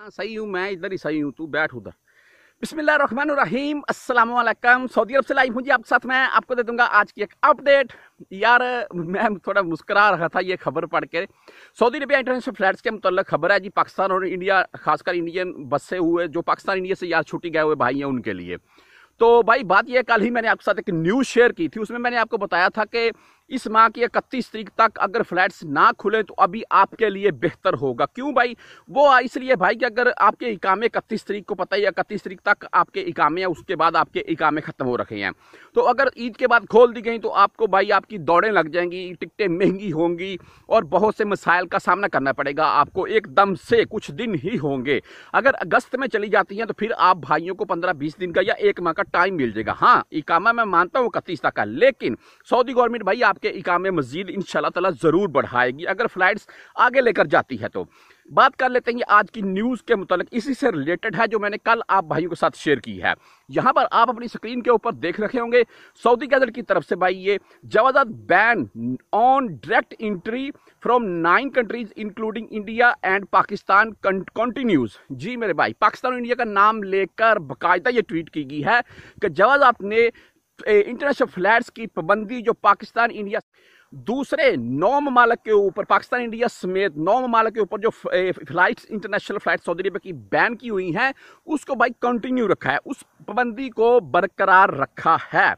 हाँ, सही हूँ मैं इधर ही सही हूँ तू बैठ उधर बिसमीम असलम सऊदी अरब से लाइव हूँ जी आपके साथ मैं आपको दे दूंगा आज की एक अपडेट यार मैं थोड़ा मुस्करा रहा था ये खबर पढ़ के सऊदी अरबिया इंटरनेशनल फ्लाइट्स के मुतल खबर है जी पाकिस्तान और इंडिया खासकर इंडियन बसे हुए जो पाकिस्तान इंडिया से यार छुट्टी गए हुए भाई हैं उनके लिए तो भाई बात यह कल ही मैंने आपके साथ एक न्यूज़ शेयर की थी उसमें मैंने आपको बताया था कि इस माह की इकतीस तरीक तक अगर फ्लैट्स ना खुलें तो अभी आपके लिए बेहतर होगा क्यों भाई वो इसलिए भाई कि अगर आपके इकामे इकतीस तरीक को पता ही इकतीस तरीक तक आपके इकामे हैं उसके बाद आपके इकामे ख़त्म हो रखे हैं तो अगर ईद के बाद खोल दी गई तो आपको भाई आपकी दौड़ें लग जाएंगी टिकटें महंगी होंगी और बहुत से मसाइल का सामना करना पड़ेगा आपको एकदम से कुछ दिन ही होंगे अगर अगस्त में चली जाती हैं तो फिर आप भाइयों को पंद्रह बीस दिन का या एक माह का टाइम मिल जाएगा हाँ इकामा मैं मानता हूँ इकतीस तक का लेकिन सऊदी गवर्नमेंट भाई आप के इकामे मजीद इन ताला ज़रूर बढ़ाएगी अगर फ्लाइट्स आगे लेकर जाती है तो बात कर लेते हैं आज की न्यूज़ के मुतल इसी से रिलेटेड है जो मैंने कल आप भाइयों के साथ शेयर की है यहाँ पर आप अपनी स्क्रीन के ऊपर देख रखे होंगे सऊदी कैदर की तरफ से भाई ये जवाजा ban on direct entry from nine countries including India and Pakistan continues जी मेरे भाई पाकिस्तान और इंडिया का नाम लेकर बाकायदा ये ट्वीट की गई है कि जवाजात ने इंटरनेशनल फ्लैट्स की पाबंदी जो पाकिस्तान इंडिया दूसरे नौ ममालक के ऊपर पाकिस्तान इंडिया समेत नौ ममालक के ऊपर जो flights international flight Saudi Arab की बैन की हुई हैं उसको भाई कंटिन्यू रखा है उस पाबंदी को बरकरार रखा है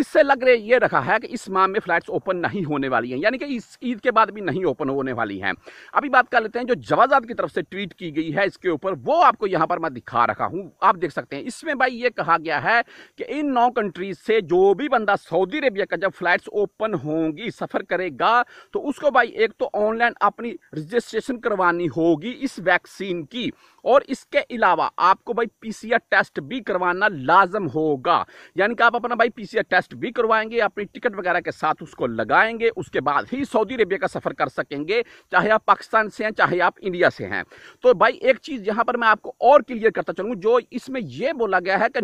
इससे लग रहे ये रखा है कि इस माह में फ्लाइट्स ओपन नहीं होने वाली हैं यानी कि इस ईद के बाद भी नहीं ओपन होने वाली हैं अभी बात कर लेते हैं जो जवाजाद की तरफ से ट्वीट की गई है इसके ऊपर वो आपको यहाँ पर मैं दिखा रखा हूँ आप देख सकते हैं इसमें भाई ये कहा गया है कि इन नौ कंट्रीज से जो भी बंदा सऊदी अरेबिया का जब फ्लाइट्स ओपन होंगी सफर रेफर करेगा तो उसको भाई एक तो ऑनलाइन अपनी रजिस्ट्रेशन करवानी होगी इस वैक्सीन की और इसके अलावा आपको भाई पीसीआर टेस्ट भी करवाना लाजम होगा यानी कि आप अपना भाई पीसीआर टेस्ट भी करवाएंगे अपनी टिकट वगैरह के साथ उसको लगाएंगे उसके बाद ही सऊदी अरेबिया का सफ़र कर सकेंगे चाहे आप पाकिस्तान से हैं चाहे आप इंडिया से हैं तो भाई एक चीज़ यहां पर मैं आपको और क्लियर करता चलूँ जो इसमें यह बोला गया है कि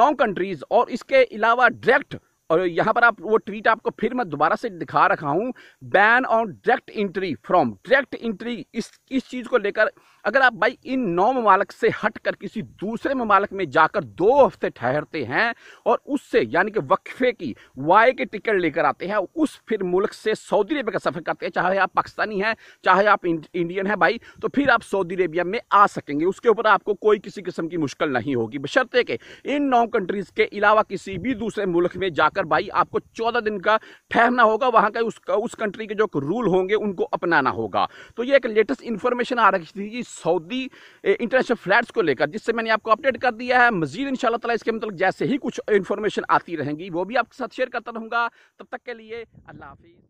नौ कंट्रीज़ और इसके अलावा डायरेक्ट और यहाँ पर आप वो ट्वीट आपको फिर मैं दोबारा से दिखा रखा हूँ ban on direct entry from direct entry इस इस चीज़ को लेकर अगर आप भाई इन नौ ममालक से हट कर किसी दूसरे ममालक में जाकर दो हफ्ते ठहरते हैं और उससे यानी कि वक्फे की वाई के टिकट लेकर आते हैं उस फिर मुल्क से सऊदी अरेबिया का सफ़र करते हैं चाहे आप पाकिस्तानी हैं चाहे आप इंडियन हैं भाई तो फिर आप सऊदी अरेबिया में आ सकेंगे उसके ऊपर आपको कोई किसी किस्म की मुश्किल नहीं होगी बशर्ते कि इन नौ कंट्रीज़ के अलावा किसी भी दूसरे मुल्क में जाकर जाकर भाई आपको चौदह दिन का ठहरना होगा वहां का उस उस कंट्री के जो रूल होंगे उनको अपनाना होगा तो ये एक लेटेस्ट इन्फॉर्मेशन आ रही थी सऊदी इंटरनेशनल फ्लैट्स को लेकर जिससे मैंने आपको अपडेट कर दिया है मजीद इन शाला इसके मतलब जैसे ही कुछ इन्फॉर्मेशन आती रहेंगी वो भी आपके साथ शेयर करता रहूँगा तब तक के लिए अल्लाह हाफिज़